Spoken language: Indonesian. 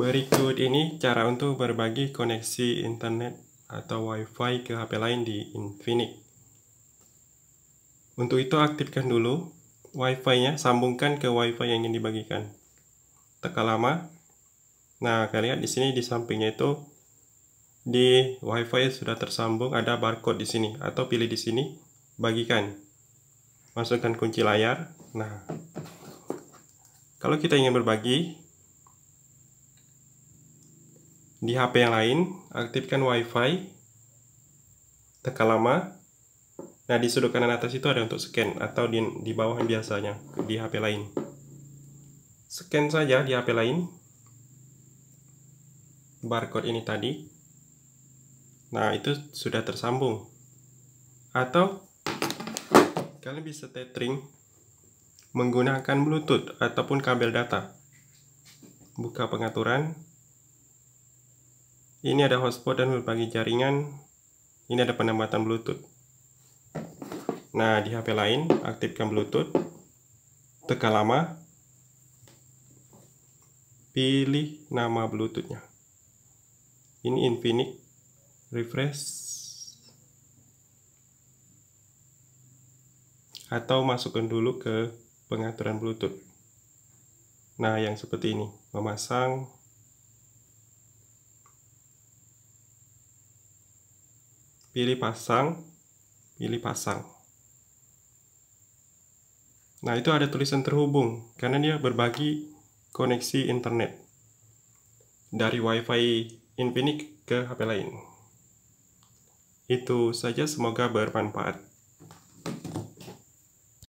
Berikut ini cara untuk berbagi koneksi internet atau WiFi ke HP lain di Infinix. Untuk itu aktifkan dulu WiFi-nya, sambungkan ke WiFi yang ingin dibagikan. Tekan lama. Nah, kalian lihat di sini di sampingnya itu di WiFi sudah tersambung ada barcode di sini atau pilih di sini bagikan. Masukkan kunci layar. Nah, kalau kita ingin berbagi, di HP yang lain, aktifkan WiFi, tekan lama. Nah, di sudut kanan atas itu ada untuk scan atau di, di bawah biasanya di HP lain. Scan saja di HP lain barcode ini tadi. Nah, itu sudah tersambung. Atau kalian bisa tethering menggunakan Bluetooth ataupun kabel data. Buka pengaturan ini ada hotspot dan berbagai jaringan. Ini ada penambatan Bluetooth. Nah, di HP lain, aktifkan Bluetooth. Teka lama. Pilih nama Bluetoothnya. Ini Infinix. Refresh. Atau masukkan dulu ke pengaturan Bluetooth. Nah, yang seperti ini. Memasang pilih pasang, pilih pasang. Nah, itu ada tulisan terhubung karena dia berbagi koneksi internet dari WiFi Infinix ke HP lain. Itu saja, semoga bermanfaat.